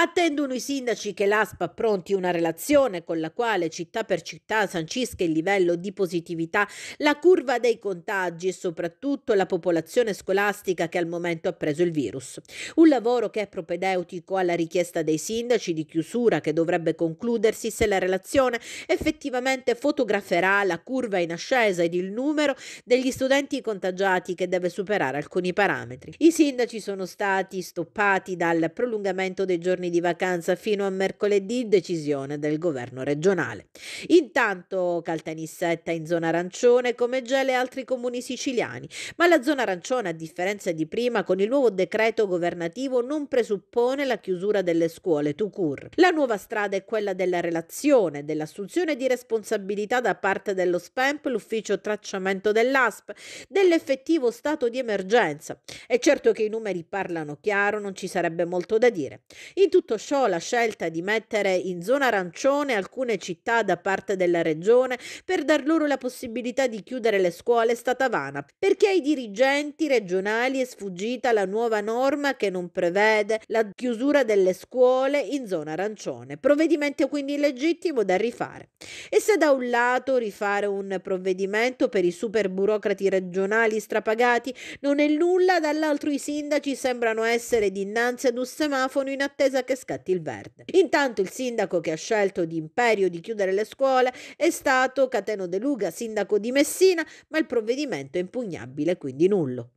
Attendono i sindaci che l'ASPA pronti una relazione con la quale città per città sancisca il livello di positività, la curva dei contagi e soprattutto la popolazione scolastica che al momento ha preso il virus. Un lavoro che è propedeutico alla richiesta dei sindaci di chiusura che dovrebbe concludersi se la relazione effettivamente fotograferà la curva in ascesa ed il numero degli studenti contagiati che deve superare alcuni parametri. I sindaci sono stati stoppati dal prolungamento dei giorni giorni di vacanza fino a mercoledì, decisione del governo regionale. Intanto Caltanissetta in zona arancione come già le altri comuni siciliani, ma la zona arancione a differenza di prima con il nuovo decreto governativo non presuppone la chiusura delle scuole Tucur. La nuova strada è quella della relazione, dell'assunzione di responsabilità da parte dello SPEMP, l'ufficio tracciamento dell'ASP, dell'effettivo stato di emergenza. È certo che i numeri parlano chiaro, non ci sarebbe molto da dire. In tutto ciò la scelta di mettere in zona arancione alcune città da parte della regione per dar loro la possibilità di chiudere le scuole è stata vana, perché ai dirigenti regionali è sfuggita la nuova norma che non prevede la chiusura delle scuole in zona arancione, provvedimento quindi illegittimo da rifare. E se da un lato rifare un provvedimento per i super burocrati regionali strapagati non è nulla, dall'altro i sindaci sembrano essere dinanzi ad un semaforo in attesa attesa che scatti il verde. Intanto il sindaco che ha scelto di imperio di chiudere le scuole è stato Cateno De Luca, sindaco di Messina, ma il provvedimento è impugnabile, quindi nullo.